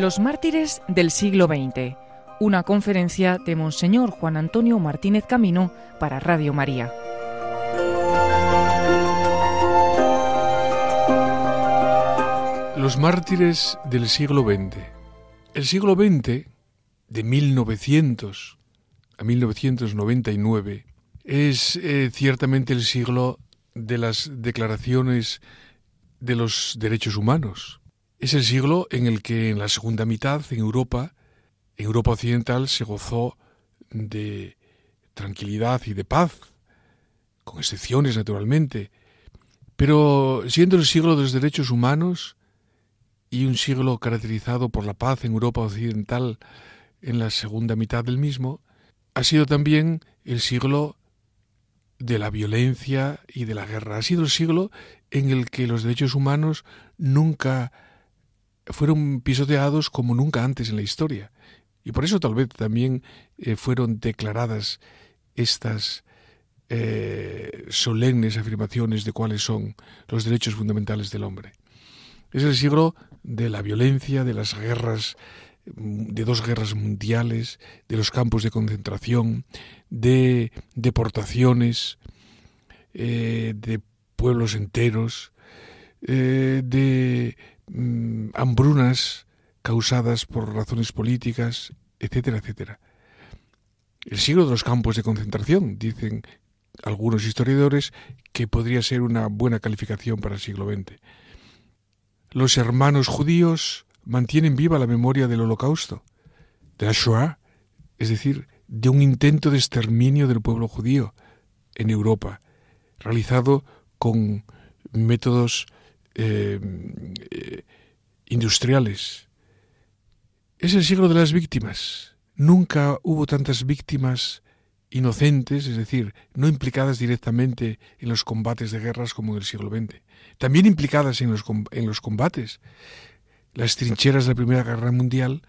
Los mártires del siglo XX. Una conferencia de Monseñor Juan Antonio Martínez Camino para Radio María. Los mártires del siglo XX. El siglo XX, de 1900 a 1999, es eh, ciertamente el siglo de las declaraciones de los derechos humanos. Es el siglo en el que en la segunda mitad en Europa, en Europa occidental, se gozó de tranquilidad y de paz, con excepciones naturalmente, pero siendo el siglo de los derechos humanos y un siglo caracterizado por la paz en Europa occidental en la segunda mitad del mismo, ha sido también el siglo de la violencia y de la guerra. Ha sido el siglo en el que los derechos humanos nunca fueron pisoteados como nunca antes en la historia. Y por eso tal vez también eh, fueron declaradas estas eh, solemnes afirmaciones de cuáles son los derechos fundamentales del hombre. Es el siglo de la violencia, de las guerras, mm, de dos guerras mundiales, de los campos de concentración, de deportaciones, eh, de pueblos enteros, de Mm, hambrunas causadas por razones políticas, etcétera, etcétera. El siglo de los campos de concentración, dicen algunos historiadores, que podría ser una buena calificación para el siglo XX. Los hermanos judíos mantienen viva la memoria del holocausto, de la Shoah, es decir, de un intento de exterminio del pueblo judío en Europa, realizado con métodos Em, eh, industriales. Es el siglo de las víctimas. Nunca hubo tantas víctimas inocentes, es decir, no implicadas directamente en los combates de guerras como en el siglo XX. También implicadas en los, en los combates. Las trincheras de la Primera Guerra Mundial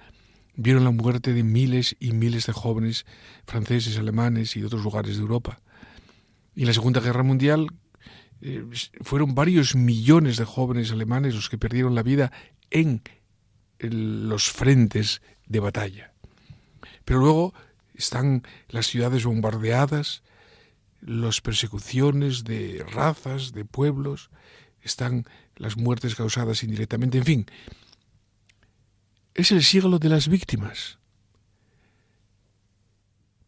vieron la muerte de miles y miles de jóvenes franceses, alemanes y de otros lugares de Europa. Y la Segunda Guerra Mundial, eh, fueron varios millones de jóvenes alemanes los que perdieron la vida en los frentes de batalla. Pero luego están las ciudades bombardeadas, las persecuciones de razas, de pueblos, están las muertes causadas indirectamente, en fin. Es el siglo de las víctimas,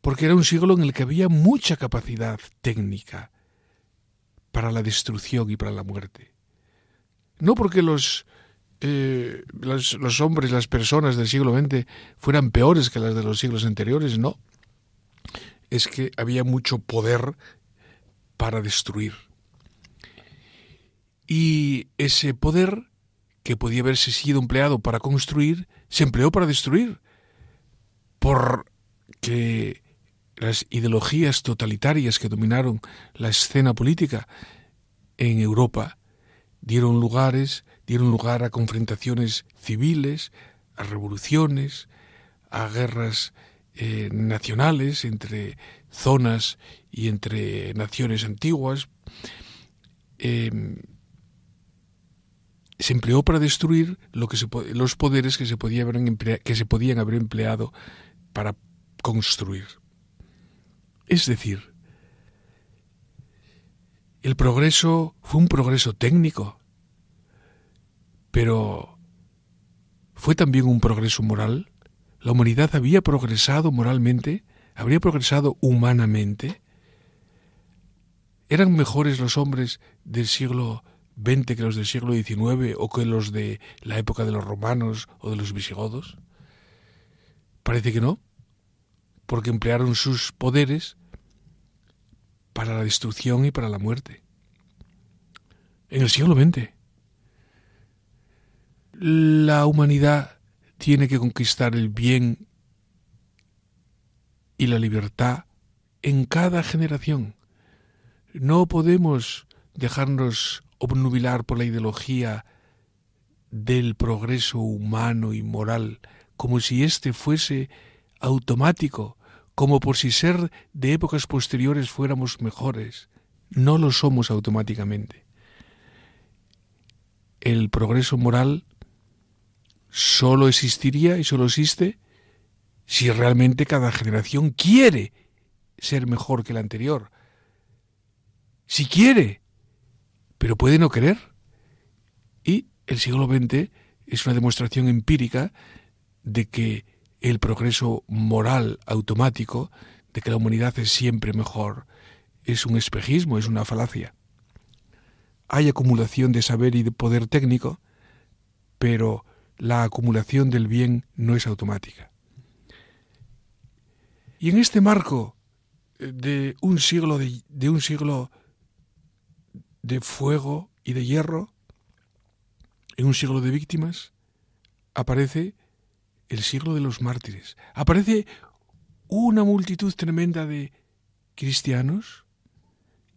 porque era un siglo en el que había mucha capacidad técnica, para la destrucción y para la muerte. No porque los, eh, los, hombres, las personas del siglo XX fueran peores que las de los siglos anteriores, no. Es que había mucho poder para destruir. Y ese poder, que podía haberse sido empleado para construir, se empleó para destruir, porque las ideologías totalitarias que dominaron la escena política en Europa dieron lugares, dieron lugar a confrontaciones civiles, a revoluciones, a guerras eh, nacionales entre zonas y entre naciones antiguas. Em, se empleó para destruir lo que los poderes que se, que se podían haber empleado para construir. Es decir, el progreso fue un progreso técnico, pero fue también un progreso moral. La humanidad había progresado moralmente, habría progresado humanamente. ¿Eran mejores los hombres del siglo XX que los del siglo XIX o que los de la época de los romanos o de los visigodos? Parece que no, porque emplearon sus poderes para la destrucción y para la muerte. En el siglo XX, la humanidad tiene que conquistar el bien y la libertad en cada generación. No podemos dejarnos obnubilar por la ideología del progreso humano y moral, como si éste fuese automático como por si ser de épocas posteriores fuéramos mejores. No lo somos automáticamente. El progreso moral solo existiría y solo existe si realmente cada generación quiere ser mejor que la anterior. Si quiere, pero puede no querer. Y el siglo XX es una demostración empírica de que el progreso moral automático de que la humanidad es siempre mejor es un espejismo, es una falacia. Hay acumulación de saber y de poder técnico, pero la acumulación del bien no es automática. Y en este marco eh, de un siglo de, de un siglo de fuego y de hierro, en un siglo de víctimas, aparece el siglo de los mártires. Aparece una multitud tremenda de cristianos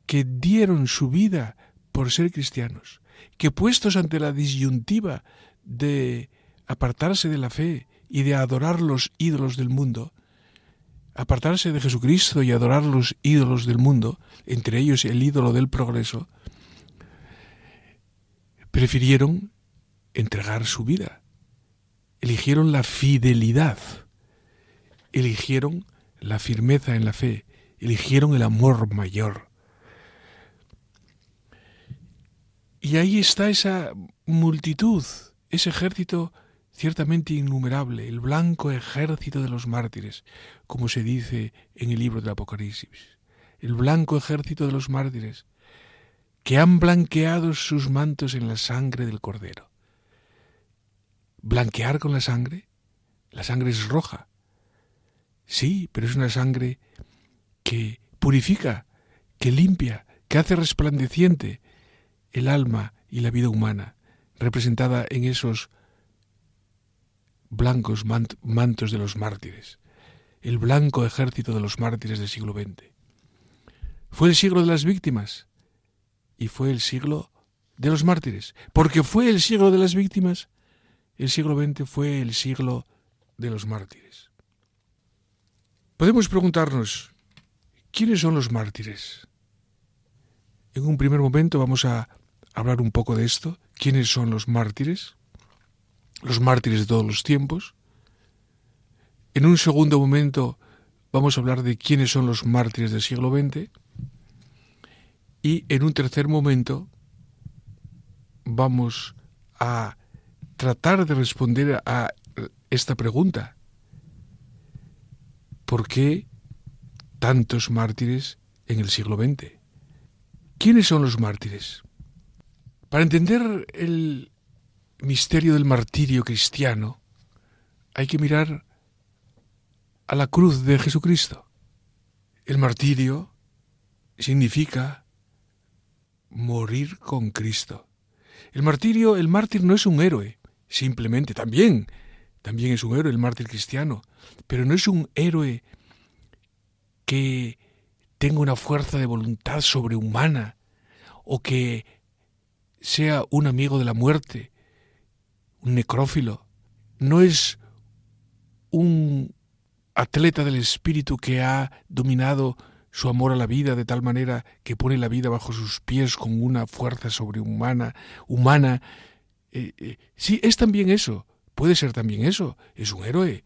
que dieron su vida por ser cristianos, que puestos ante la disyuntiva de apartarse de la fe y de adorar los ídolos del mundo, apartarse de Jesucristo y adorar los ídolos del mundo, entre ellos el ídolo del progreso, prefirieron entregar su vida eligieron la fidelidad, eligieron la firmeza en la fe, eligieron el amor mayor. Y ahí está esa multitud, ese ejército ciertamente innumerable, el blanco ejército de los mártires, como se dice en el libro del Apocalipsis, el blanco ejército de los mártires, que han blanqueado sus mantos en la sangre del Cordero blanquear con la sangre? La sangre es roja. Sí, pero es una sangre que purifica, que limpia, que hace resplandeciente el alma y la vida humana, representada en esos blancos mantos de los mártires, el blanco ejército de los mártires del siglo XX. Fue el siglo de las víctimas y fue el siglo de los mártires, porque fue el siglo de las víctimas el siglo XX fue el siglo de los mártires. Podemos preguntarnos, ¿quiénes son los mártires? En un primer momento vamos a hablar un poco de esto, quiénes son los mártires, los mártires de todos los tiempos. En un segundo momento vamos a hablar de quiénes son los mártires del siglo XX. Y en un tercer momento vamos a tratar de responder a esta pregunta. ¿Por qué tantos mártires en el siglo XX? ¿Quiénes son los mártires? Para entender el misterio del martirio cristiano, hay que mirar a la cruz de Jesucristo. El martirio significa morir con Cristo. El martirio, el mártir no es un héroe, simplemente también, también es un héroe el mártir cristiano, pero no es un héroe que tenga una fuerza de voluntad sobrehumana o que sea un amigo de la muerte, un necrófilo. No es un atleta del espíritu que ha dominado su amor a la vida de tal manera que pone la vida bajo sus pies con una fuerza sobrehumana, humana, eh, eh, sí, es también eso, puede ser también eso, es un héroe,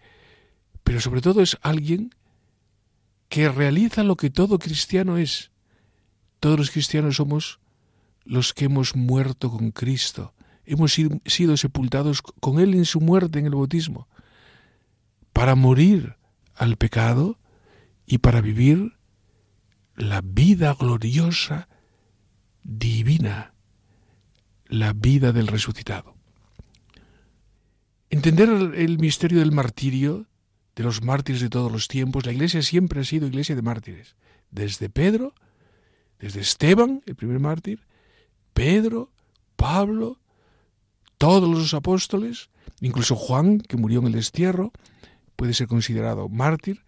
pero sobre todo es alguien que realiza lo que todo cristiano es. Todos los cristianos somos los que hemos muerto con Cristo, hemos sido sepultados con Él en su muerte en el bautismo, para morir al pecado y para vivir la vida gloriosa divina la vida del resucitado. Entender el misterio del martirio, de los mártires de todos los tiempos, la iglesia siempre ha sido iglesia de mártires. Desde Pedro, desde Esteban, el primer mártir, Pedro, Pablo, todos los apóstoles, incluso Juan, que murió en el destierro, puede ser considerado mártir,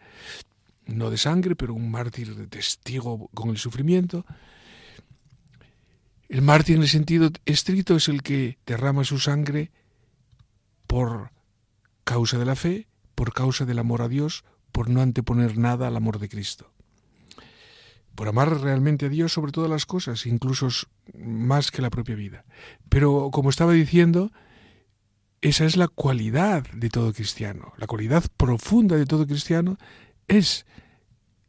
no de sangre, pero un mártir de testigo con el sufrimiento. El mártir en el sentido estricto es el que derrama su sangre por causa de la fe, por causa del amor a Dios, por no anteponer nada al amor de Cristo. Por amar realmente a Dios sobre todas las cosas, incluso más que la propia vida. Pero como estaba diciendo, esa es la cualidad de todo cristiano. La cualidad profunda de todo cristiano es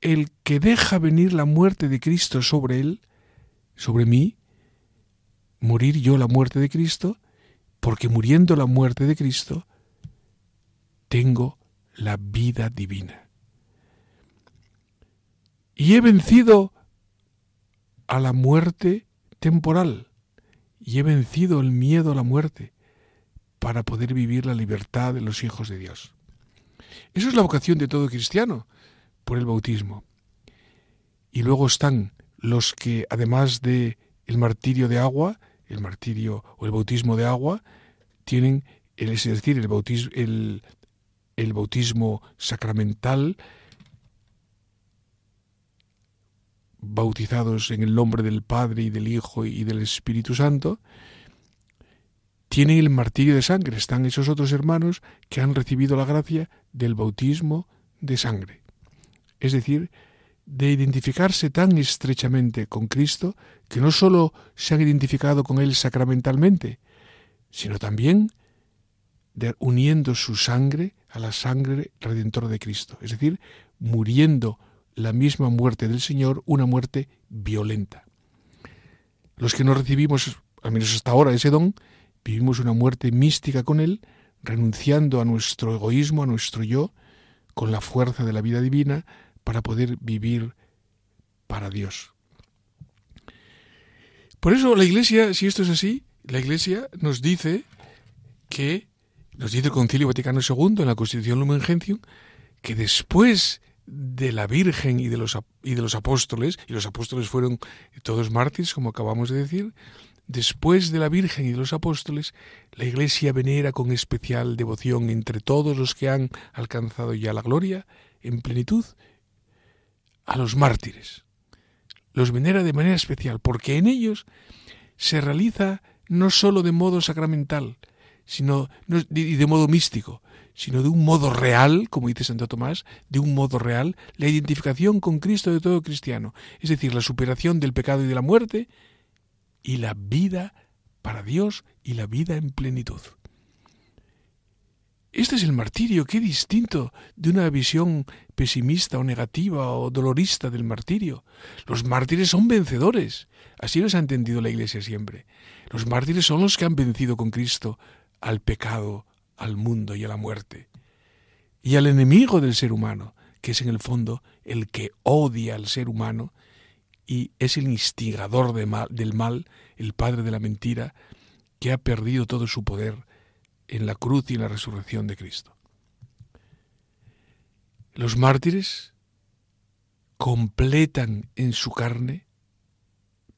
el que deja venir la muerte de Cristo sobre él, sobre mí, morir yo la muerte de Cristo, porque muriendo la muerte de Cristo, tengo la vida divina. Y he vencido a la muerte temporal, y he vencido el miedo a la muerte, para poder vivir la libertad de los hijos de Dios. Eso es la vocación de todo cristiano, por el bautismo. Y luego están los que, además de el martirio de agua, el martirio o el bautismo de agua, tienen, es decir, el bautismo, el, el bautismo sacramental, bautizados en el nombre del Padre y del Hijo y del Espíritu Santo, tienen el martirio de sangre. Están esos otros hermanos que han recibido la gracia del bautismo de sangre. Es decir, de identificarse tan estrechamente con Cristo que no sólo se han identificado con Él sacramentalmente, sino también uniendo su sangre a la sangre redentora de Cristo, es decir, muriendo la misma muerte del Señor, una muerte violenta. Los que no recibimos, al menos hasta ahora, ese don, vivimos una muerte mística con Él, renunciando a nuestro egoísmo, a nuestro yo, con la fuerza de la vida divina, para poder vivir para Dios. Por eso la Iglesia, si esto es así, la Iglesia nos dice que, nos dice el Concilio Vaticano II en la Constitución Lumen Gentium, que después de la Virgen y de los, y de los apóstoles, y los apóstoles fueron todos mártires, como acabamos de decir, después de la Virgen y de los apóstoles, la Iglesia venera con especial devoción entre todos los que han alcanzado ya la gloria en plenitud a los mártires. Los venera de manera especial porque en ellos se realiza no sólo de modo sacramental sino, y de modo místico, sino de un modo real, como dice Santo Tomás, de un modo real, la identificación con Cristo de todo cristiano, es decir, la superación del pecado y de la muerte y la vida para Dios y la vida en plenitud. Este es el martirio, qué distinto de una visión pesimista o negativa o dolorista del martirio. Los mártires son vencedores. Así los ha entendido la Iglesia siempre. Los mártires son los que han vencido con Cristo al pecado, al mundo y a la muerte. Y al enemigo del ser humano, que es en el fondo el que odia al ser humano y es el instigador del mal, el padre de la mentira, que ha perdido todo su poder en la cruz y en la resurrección de Cristo. Los mártires completan en su carne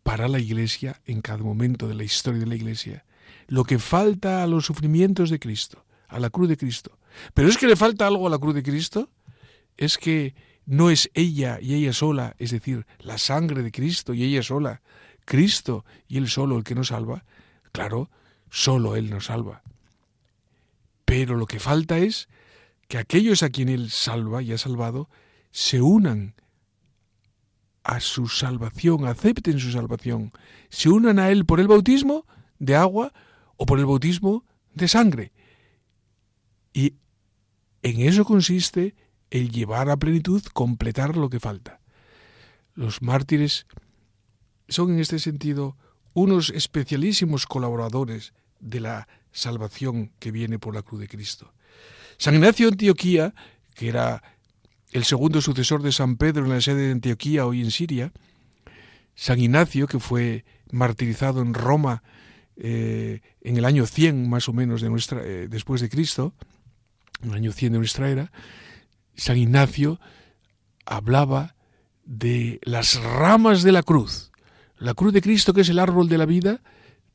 para la Iglesia, en cada momento de la historia de la Iglesia, lo que falta a los sufrimientos de Cristo, a la cruz de Cristo. Pero es que le falta algo a la cruz de Cristo, es que no es ella y ella sola, es decir, la sangre de Cristo y ella sola, Cristo y Él solo el que nos salva. Claro, solo Él nos salva. Pero lo que falta es que aquellos a quien Él salva y ha salvado se unan a su salvación, acepten su salvación, se unan a Él por el bautismo de agua o por el bautismo de sangre. Y en eso consiste el llevar a plenitud, completar lo que falta. Los mártires son en este sentido unos especialísimos colaboradores de la salvación que viene por la cruz de Cristo. San Ignacio de Antioquía, que era el segundo sucesor de San Pedro en la sede de Antioquía, hoy en Siria, San Ignacio, que fue martirizado en Roma eh, en el año 100 más o menos de nuestra, eh, después de Cristo, en el año 100 de nuestra era, San Ignacio hablaba de las ramas de la cruz. La cruz de Cristo, que es el árbol de la vida,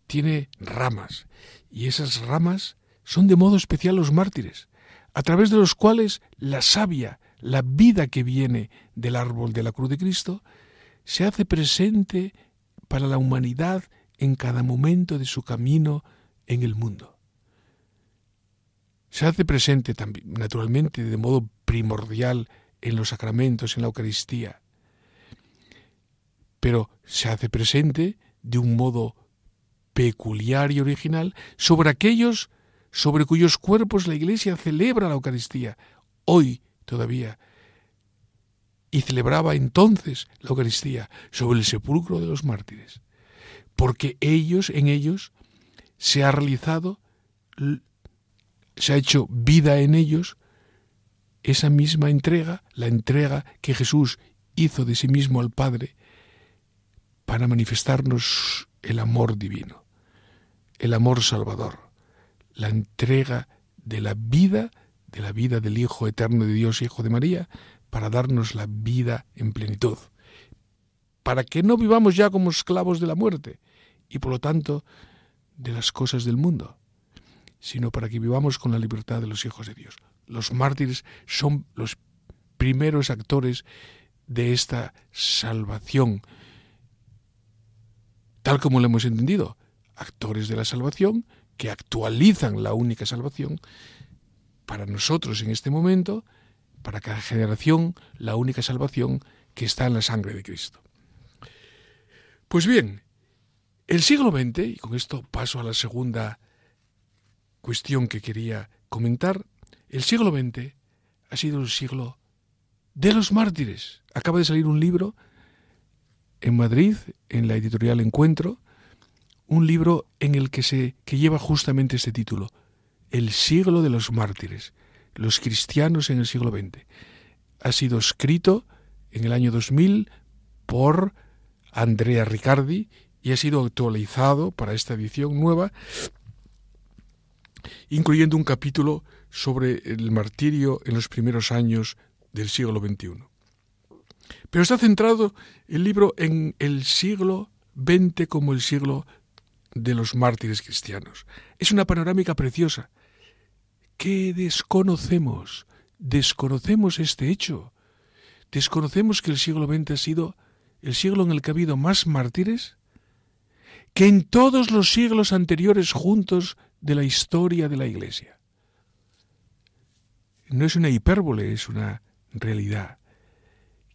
tiene ramas y esas ramas son de modo especial los mártires, a través de los cuales la savia, la vida que viene del árbol de la cruz de Cristo, se hace presente para la humanidad en cada momento de su camino en el mundo. Se hace presente también, naturalmente, de modo primordial en los sacramentos, en la Eucaristía, pero se hace presente de un modo peculiar y original sobre aquellos sobre cuyos cuerpos la Iglesia celebra la Eucaristía, hoy todavía, y celebraba entonces la Eucaristía sobre el sepulcro de los mártires, porque ellos, en ellos, se ha realizado, se ha hecho vida en ellos esa misma entrega, la entrega que Jesús hizo de sí mismo al Padre para manifestarnos el amor divino, el amor salvador, la entrega de la vida, de la vida del Hijo Eterno de Dios, y Hijo de María, para darnos la vida en plenitud, para que no vivamos ya como esclavos de la muerte y por lo tanto de las cosas del mundo, sino para que vivamos con la libertad de los hijos de Dios. Los mártires son los primeros actores de esta salvación tal como lo hemos entendido, actores de la salvación que actualizan la única salvación, para nosotros en este momento, para cada generación, la única salvación que está en la sangre de Cristo. Pues bien, el siglo XX, y con esto paso a la segunda cuestión que quería comentar, el siglo XX ha sido un siglo de los mártires. Acaba de salir un libro en Madrid, en la editorial Encuentro, un libro en el que se que lleva justamente este título, El siglo de los mártires, los cristianos en el siglo XX. Ha sido escrito en el año 2000 por Andrea Riccardi y ha sido actualizado para esta edición nueva, incluyendo un capítulo sobre el martirio en los primeros años del siglo XXI. Pero está centrado el libro en el siglo XX como el siglo de los mártires cristianos. Es una panorámica preciosa. ¿Qué desconocemos? Desconocemos este hecho. Desconocemos que el siglo XX ha sido el siglo en el que ha habido más mártires que en todos los siglos anteriores juntos de la historia de la Iglesia. No es una hipérbole, es una realidad.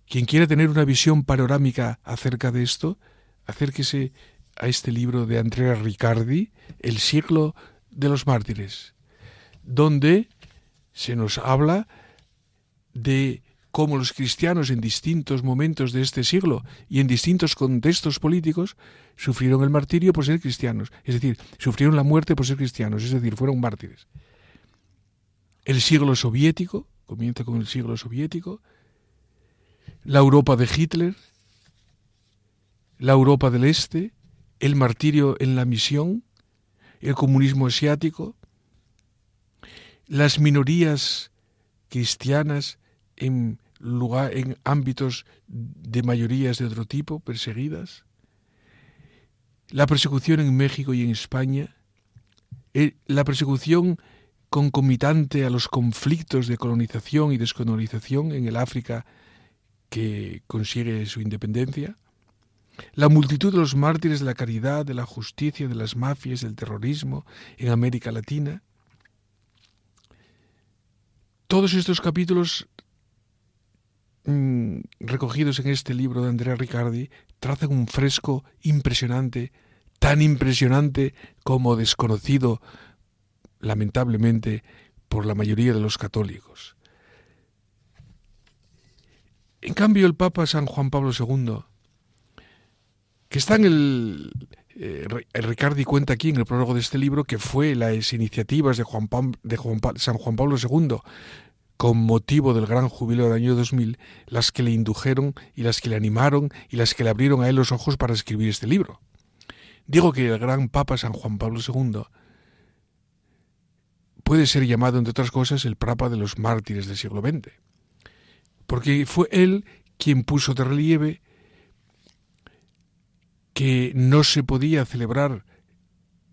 Quien quiera tener una visión panorámica acerca de esto, acérquese a este libro de Andrea Riccardi, El siglo de los mártires, donde se nos habla de cómo los cristianos en distintos momentos de este siglo y en distintos contextos políticos sufrieron el martirio por ser cristianos, es decir, sufrieron la muerte por ser cristianos, es decir, fueron mártires. El siglo soviético, comienza con el siglo soviético, la Europa de Hitler, la Europa del Este, el martirio en la misión, el comunismo asiático, las minorías cristianas en, ámbitos de mayorías de otro tipo, perseguidas, la persecución en México y en España, la persecución concomitante a los conflictos de colonización y descolonización en el África que consigue su independencia, la multitud de los mártires de la caridad, de la justicia, de las mafias, del terrorismo en América Latina. Todos estos capítulos mm, recogidos en este libro de Andrea Riccardi trazan un fresco impresionante, tan impresionante como desconocido, lamentablemente, por la mayoría de los católicos. En cambio, el Papa San Juan Pablo II, que está en eh, el... Ricardi cuenta aquí en el prólogo de este libro que fue las iniciativas de, San Juan Pablo II con motivo del gran jubileo del año 2000 las que le indujeron y las que le animaron y las que le abrieron a él los ojos para escribir este libro. Digo que el gran Papa San Juan Pablo II puede ser llamado, entre otras cosas, el Papa de los mártires del siglo XX porque fue él quien puso de relieve que no se podía celebrar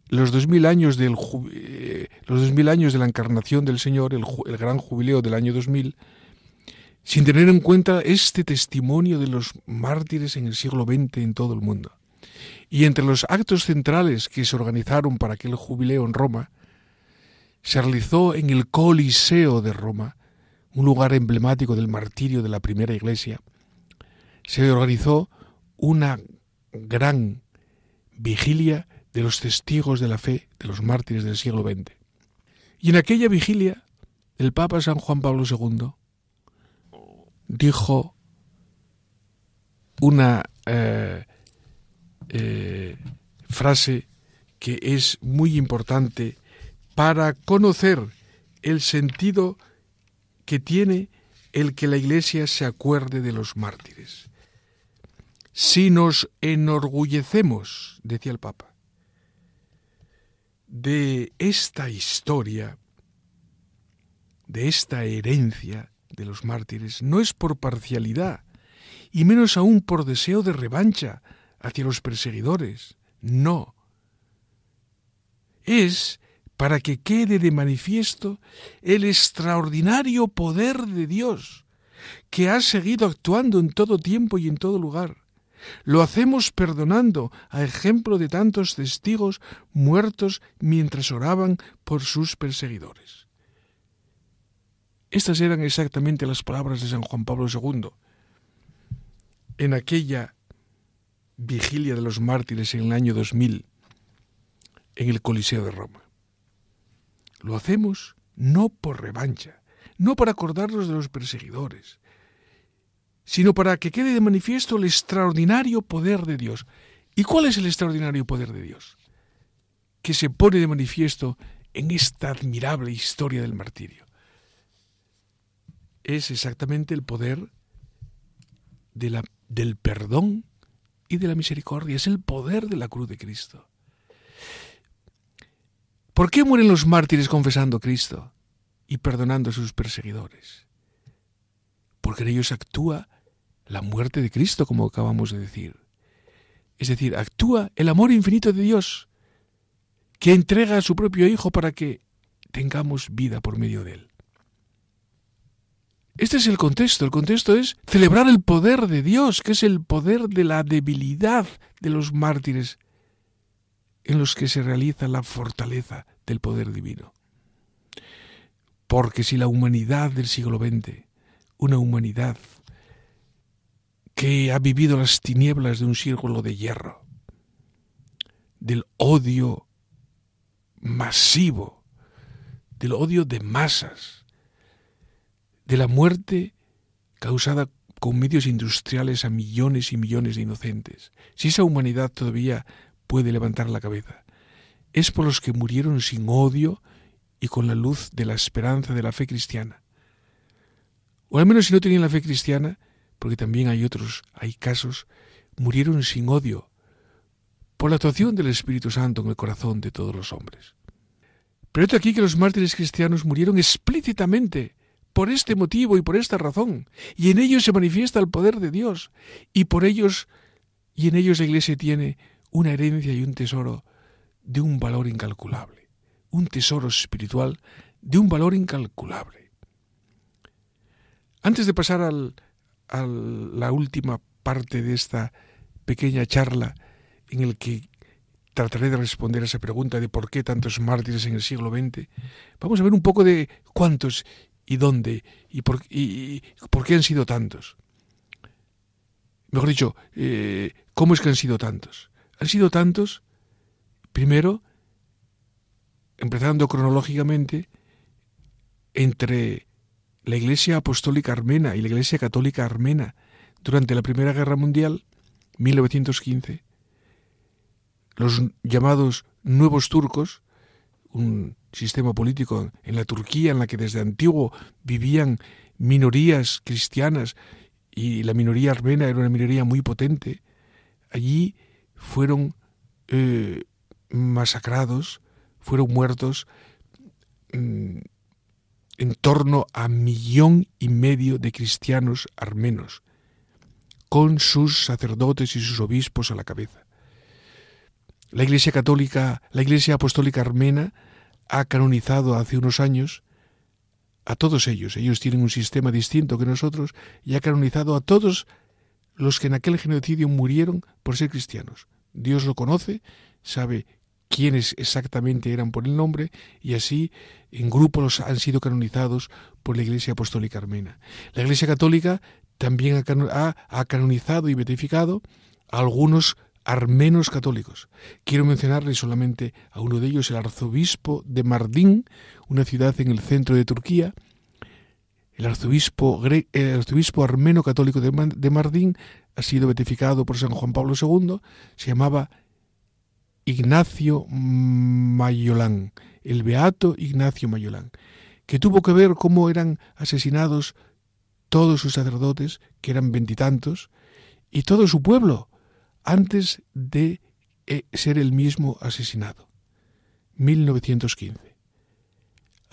los 2000 años eh, los años de la encarnación del Señor, el, el gran jubileo del año 2000, sin tener en cuenta este testimonio de los mártires en el siglo XX en todo el mundo. Y entre los actos centrales que se organizaron para aquel jubileo en Roma, se realizó en el Coliseo de Roma un lugar emblemático del martirio de la primera iglesia, se organizó una gran vigilia de los testigos de la fe de los mártires del siglo XX. Y en aquella vigilia, el Papa San Juan Pablo II dijo una eh, eh, frase que es muy importante para conocer el sentido que tiene el que la Iglesia se acuerde de los mártires. Si nos enorgullecemos, decía el Papa, de esta historia, de esta herencia de los mártires, no es por parcialidad, y menos aún por deseo de revancha hacia los perseguidores, no. Es para que quede de manifiesto el extraordinario poder de Dios, que ha seguido actuando en todo tiempo y en todo lugar. Lo hacemos perdonando, a ejemplo de tantos testigos muertos mientras oraban por sus perseguidores. Estas eran exactamente las palabras de San Juan Pablo II. En aquella vigilia de los mártires en el año 2000, en el Coliseo de Roma. Lo hacemos no por revancha, no para acordarnos de los perseguidores, sino para que quede de manifiesto el extraordinario poder de Dios. ¿Y cuál es el extraordinario poder de Dios? Que se pone de manifiesto en esta admirable historia del martirio. Es exactamente el poder del perdón y de la misericordia, es el poder de la cruz de Cristo. ¿Por qué mueren los mártires confesando a Cristo y perdonando a sus perseguidores? Porque en ellos actúa la muerte de Cristo, como acabamos de decir. Es decir, actúa el amor infinito de Dios, que entrega a su propio Hijo para que tengamos vida por medio de él. Este es el contexto. El contexto es celebrar el poder de Dios, que es el poder de la debilidad de los mártires en los que se realiza la fortaleza del poder divino. Porque si la humanidad del siglo XX, una humanidad que ha vivido las tinieblas de un círculo de hierro, del odio masivo, del odio de masas, de la muerte causada con medios industriales a millones y millones de inocentes. Si esa humanidad todavía puede levantar la cabeza. Es por los que murieron sin odio y con la luz de la esperanza de la fe cristiana. O al menos si no tenían la fe cristiana, porque también hay otros, hay casos, murieron sin odio, por la actuación del Espíritu Santo en el corazón de todos los hombres. Pero esto aquí que los mártires cristianos murieron explícitamente por este motivo y por esta razón, y en ellos se manifiesta el poder de Dios, y por ellos y en ellos la Iglesia tiene una herencia y un tesoro de un valor incalculable, un tesoro espiritual de un valor incalculable. Antes de pasar al, a la última parte de esta pequeña charla en la que trataré de responder a esa pregunta de por qué tantos mártires en el siglo XX, vamos a ver un poco de cuántos y dónde y por, por qué han sido tantos. Mejor dicho, eh, cómo es que han sido tantos. Han sido tantos, primero, empezando cronológicamente, entre la Iglesia Apostólica Armena y la Iglesia Católica Armena durante la Primera Guerra Mundial, 1915, los llamados nuevos turcos, un sistema político en la Turquía en la que desde antiguo vivían minorías cristianas y la minoría armena era una minoría muy potente, allí fueron eh, masacrados, fueron muertos mm, en torno a millón y medio de cristianos armenos, con sus sacerdotes y sus obispos a la cabeza. La Iglesia Católica, la Iglesia Apostólica Armena ha canonizado hace unos años a todos ellos. Ellos tienen un sistema distinto que nosotros y ha canonizado a todos los que en aquel genocidio murieron por ser cristianos. Dios lo conoce, sabe quiénes exactamente eran por el nombre y así en grupo los han sido canonizados por la Iglesia Apostólica Armena. La Iglesia Católica también ha, canonizado y beatificado a algunos armenos católicos. Quiero mencionarle solamente a uno de ellos, el arzobispo de Mardín, una ciudad en el centro de Turquía, el arzobispo, armeno católico de, Mardín ha sido beatificado por San Juan Pablo II, se llamaba Ignacio Mayolán, el beato Ignacio Mayolán, que tuvo que ver cómo eran asesinados todos sus sacerdotes, que eran veintitantos, y, y todo su pueblo, antes de eh, ser el mismo asesinado. 1915.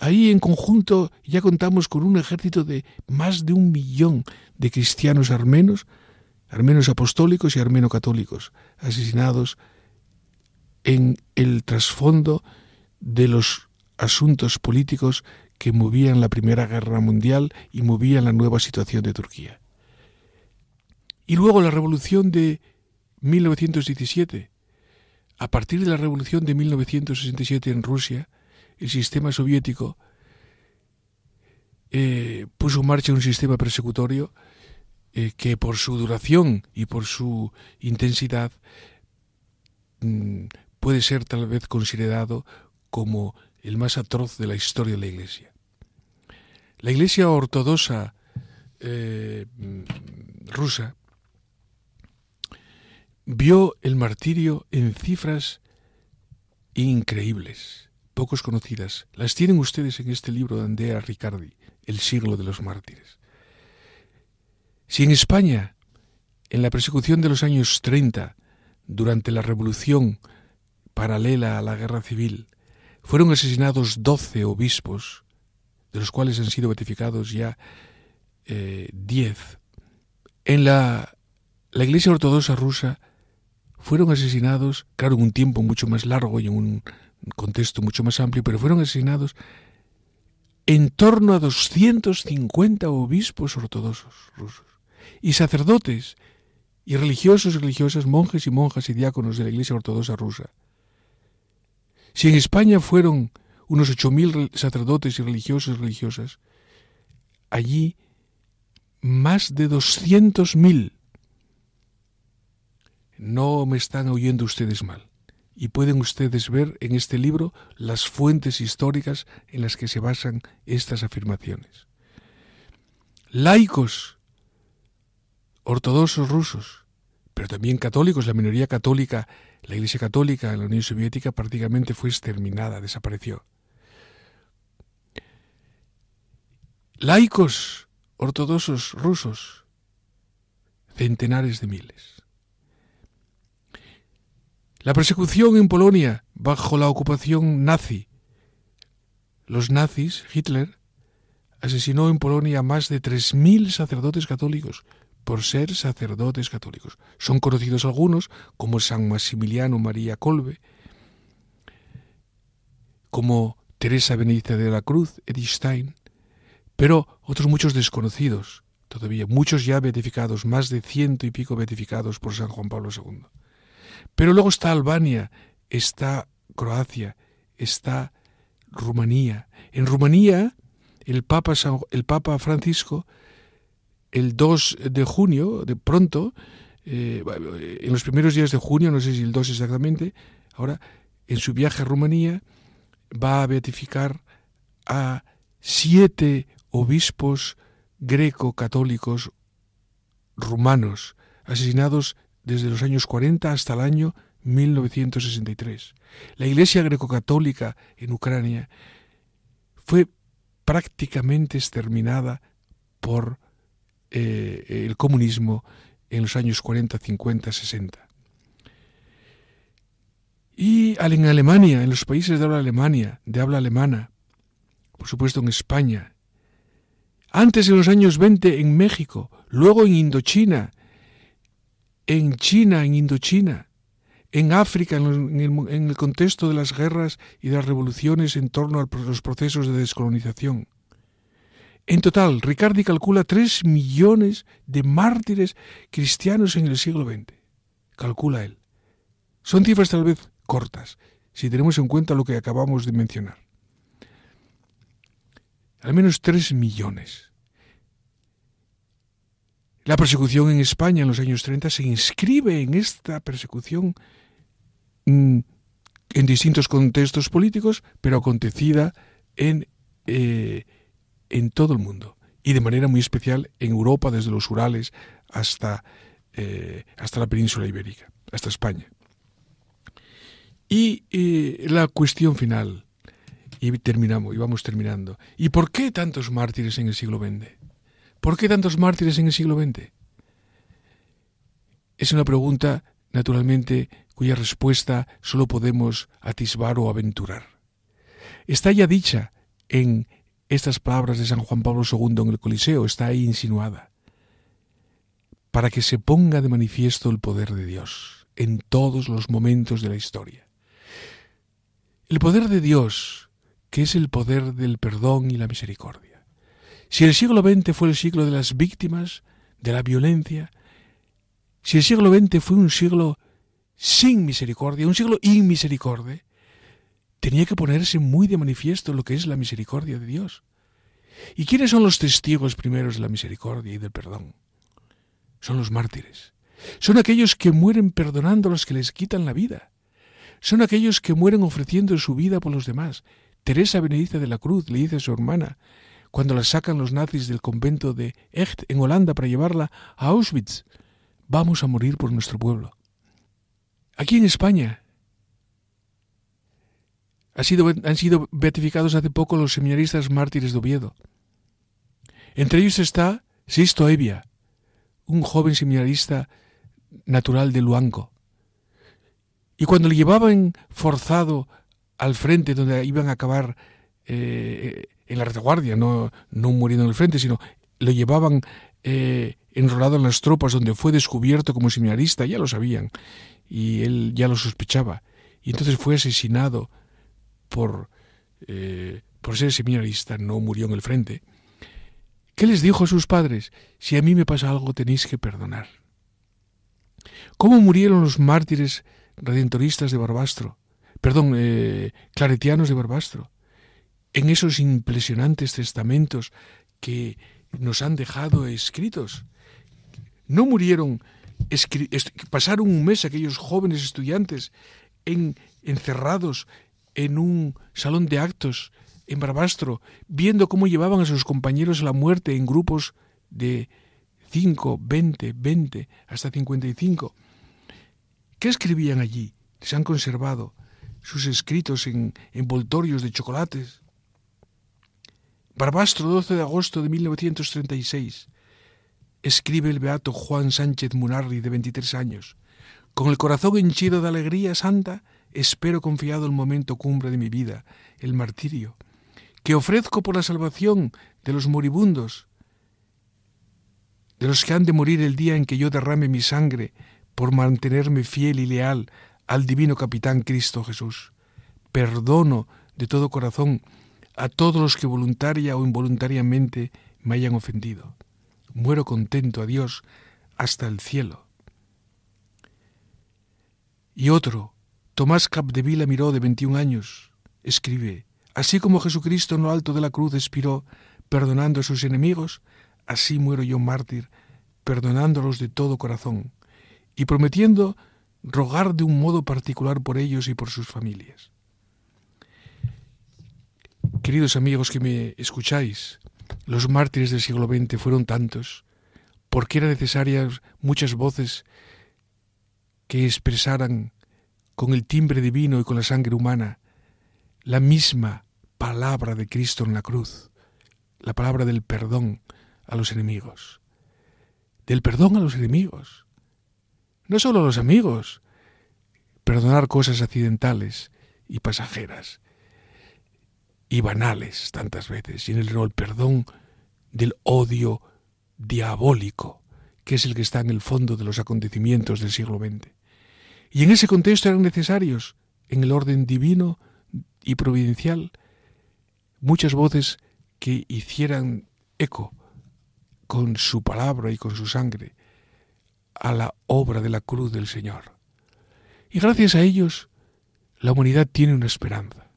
Ahí en conjunto ya contamos con un ejército de más de un millón de cristianos armenos, armenos apostólicos y armeno-católicos, asesinados en el trasfondo de los asuntos políticos que movían la Primera Guerra Mundial y movían la nueva situación de Turquía. Y luego la revolución de 1917. A partir de la revolución de 1967 en Rusia, el sistema soviético eh, puso en marcha un sistema persecutorio eh, que por su duración y por su intensidad mm, puede ser tal vez considerado como el más atroz de la historia de la Iglesia. La Iglesia ortodoxa eh, mm, rusa vio el martirio en cifras increíbles pocos conocidas, las tienen ustedes en este libro de Andrea Ricardi El siglo de los mártires. Si en España, en la persecución de los años 30, durante la revolución paralela a la guerra civil, fueron asesinados doce obispos, de los cuales han sido beatificados ya 10, eh, En la, la Iglesia Ortodoxa rusa fueron asesinados, claro, en un tiempo mucho más largo y en un contexto mucho más amplio, pero fueron asesinados en torno a 250 obispos ortodoxos rusos y sacerdotes y religiosos y religiosas, monjes y monjas y diáconos de la Iglesia Ortodoxa rusa. Si en España fueron unos 8.000 sacerdotes y religiosos y religiosas, allí más de 200.000. No me están oyendo ustedes mal y pueden ustedes ver en este libro las fuentes históricas en las que se basan estas afirmaciones. Laicos, ortodoxos rusos, pero también católicos, la minoría católica, la Iglesia católica en la Unión Soviética prácticamente fue exterminada, desapareció. Laicos, ortodoxos rusos, centenares de miles. La persecución en Polonia bajo la ocupación nazi. Los nazis, Hitler, asesinó en Polonia a más de 3.000 sacerdotes católicos por ser sacerdotes católicos. Son conocidos algunos como San Maximiliano María Colbe, como Teresa Benedicta de la Cruz, Edith Stein, pero otros muchos desconocidos, todavía muchos ya beatificados, más de ciento y pico beatificados por San Juan Pablo II. Pero luego está Albania, está Croacia, está Rumanía. En Rumanía, el Papa, el Papa Francisco, el 2 de junio, de pronto, eh, en los primeros días de junio, no sé si el 2 exactamente, ahora, en su viaje a Rumanía, va a beatificar a siete obispos greco-católicos rumanos, asesinados desde los años 40 hasta el año 1963. La Iglesia greco-católica en Ucrania fue prácticamente exterminada por eh, el comunismo en los años 40, 50, 60. Y en Alemania, en los países de habla alemania, de habla alemana, por supuesto en España, antes en los años 20 en México, luego en Indochina, en China, en Indochina, en África, en el, contexto de las guerras y de las revoluciones en torno a los procesos de descolonización. En total, Ricardi calcula 3 millones de mártires cristianos en el siglo XX. Calcula él. Son cifras tal vez cortas, si tenemos en cuenta lo que acabamos de mencionar. Al menos 3 millones. La persecución en España en los años 30 se inscribe en esta persecución mm, en distintos contextos políticos, pero acontecida en, eh, en todo el mundo y de manera muy especial en Europa, desde los Urales hasta, eh, hasta la península ibérica, hasta España. Y eh, la cuestión final, y terminamos, y vamos terminando. ¿Y por qué tantos mártires en el siglo XX? ¿Por qué tantos mártires en el siglo XX? Es una pregunta, naturalmente, cuya respuesta solo podemos atisbar o aventurar. Está ya dicha en estas palabras de San Juan Pablo II en el Coliseo, está ahí insinuada, para que se ponga de manifiesto el poder de Dios en todos los momentos de la historia. El poder de Dios, que es el poder del perdón y la misericordia. Si el siglo XX fue el siglo de las víctimas, de la violencia, si el siglo XX fue un siglo sin misericordia, un siglo inmisericorde, tenía que ponerse muy de manifiesto lo que es la misericordia de Dios. ¿Y quiénes son los testigos primeros de la misericordia y del perdón? Son los mártires. Son aquellos que mueren perdonando a los que les quitan la vida. Son aquellos que mueren ofreciendo su vida por los demás. Teresa Benedicta de la Cruz le dice a su hermana, cuando la sacan los nazis del convento de Echt en Holanda para llevarla a Auschwitz. Vamos a morir por nuestro pueblo. Aquí en España han sido, beatificados hace poco los seminaristas mártires de Oviedo. Entre ellos está Sisto Evia, un joven seminarista natural de Luanco. Y cuando le llevaban forzado al frente donde iban a acabar eh, en la retaguardia, no, no muriendo en el frente, sino lo llevaban eh, enrolado en las tropas donde fue descubierto como seminarista, ya lo sabían, y él ya lo sospechaba. Y entonces fue asesinado por, eh, por ser seminarista, no murió en el frente. ¿Qué les dijo a sus padres? Si a mí me pasa algo tenéis que perdonar. ¿Cómo murieron los mártires redentoristas de Barbastro? Perdón, eh, claretianos de Barbastro en esos impresionantes testamentos que nos han dejado escritos. No murieron, pasaron un mes aquellos jóvenes estudiantes en, encerrados en un salón de actos en Barbastro, viendo cómo llevaban a sus compañeros a la muerte en grupos de 5, 20, 20, hasta 55. ¿Qué escribían allí? Se han conservado sus escritos en envoltorios de chocolates, Barbastro, 12 de agosto de 1936, escribe el beato Juan Sánchez Munarri, de 23 años. Con el corazón henchido de alegría santa, espero confiado el momento cumbre de mi vida, el martirio, que ofrezco por la salvación de los moribundos, de los que han de morir el día en que yo derrame mi sangre por mantenerme fiel y leal al divino capitán Cristo Jesús. Perdono de todo corazón a todos los que voluntaria o involuntariamente me hayan ofendido. Muero contento a Dios hasta el cielo. Y otro, Tomás Capdevila Miró, de 21 años, escribe, así como Jesucristo en lo alto de la cruz expiró, perdonando a sus enemigos, así muero yo mártir, perdonándolos de todo corazón, y prometiendo rogar de un modo particular por ellos y por sus familias. Queridos amigos que me escucháis, los mártires del siglo XX fueron tantos, porque eran necesarias muchas voces que expresaran con el timbre divino y con la sangre humana la misma palabra de Cristo en la cruz, la palabra del perdón a los enemigos. Del perdón a los enemigos. No solo a los amigos. Perdonar cosas accidentales y pasajeras, y banales tantas veces, en el perdón del odio diabólico, que es el que está en el fondo de los acontecimientos del siglo XX. Y en ese contexto eran necesarios, en el orden divino y providencial, muchas voces que hicieran eco con su palabra y con su sangre a la obra de la cruz del Señor. Y gracias a ellos, la humanidad tiene una esperanza.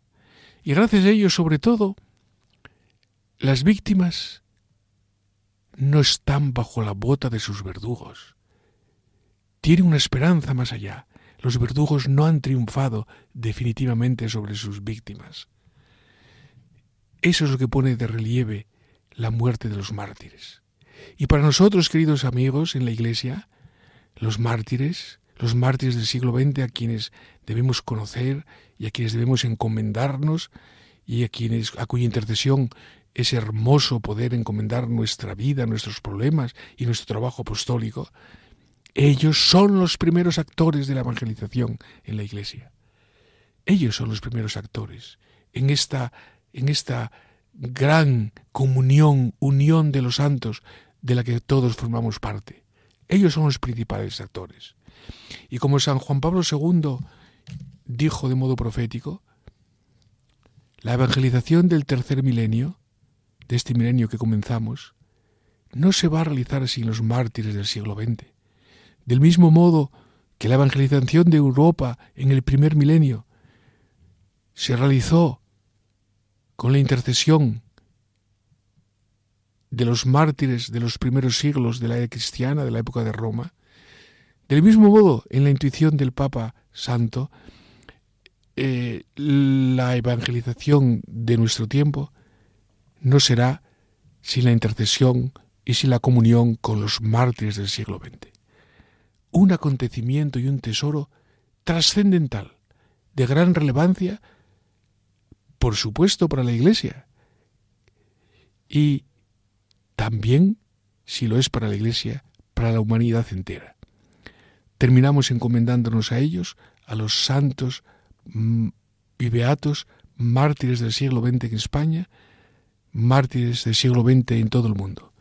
Y gracias a ellos sobre todo, las víctimas no están bajo la bota de sus verdugos. Tienen una esperanza más allá. Los verdugos no han triunfado definitivamente sobre sus víctimas. Eso es lo que pone de relieve la muerte de los mártires. Y para nosotros, queridos amigos, en la Iglesia, los mártires, los mártires del siglo XX a quienes debemos conocer y a quienes debemos encomendarnos y a quienes a cuya intercesión es hermoso poder encomendar nuestra vida, nuestros problemas y nuestro trabajo apostólico, ellos son los primeros actores de la evangelización en la iglesia. Ellos son los primeros actores en esta en esta gran comunión, unión de los santos de la que todos formamos parte. Ellos son los principales actores. Y como San Juan Pablo II dijo de modo profético, la evangelización del tercer milenio, de este milenio que comenzamos, no se va a realizar sin los mártires del siglo XX. Del mismo modo que la evangelización de Europa en el primer milenio se realizó con la intercesión de los mártires de los primeros siglos de la era cristiana, de la época de Roma, del mismo modo en la intuición del Papa Santo, la evangelización de nuestro tiempo no será sin la intercesión y sin la comunión con los mártires del siglo XX. Un acontecimiento y un tesoro trascendental, de gran relevancia, por supuesto, para la Iglesia, y también, si lo es para la Iglesia, para la humanidad entera. Terminamos encomendándonos a ellos, a los santos mm, y beatos mártires del siglo XX en España, mártires del siglo XX en todo el mundo,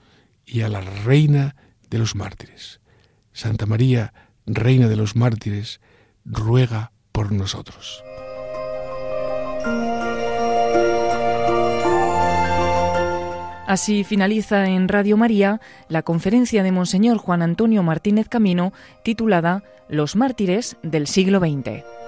y a la reina de los mártires. Santa María, reina de los mártires, ruega por nosotros. Así finaliza en Radio María la conferencia de Monseñor Juan Antonio Martínez Camino titulada Los mártires del siglo XX.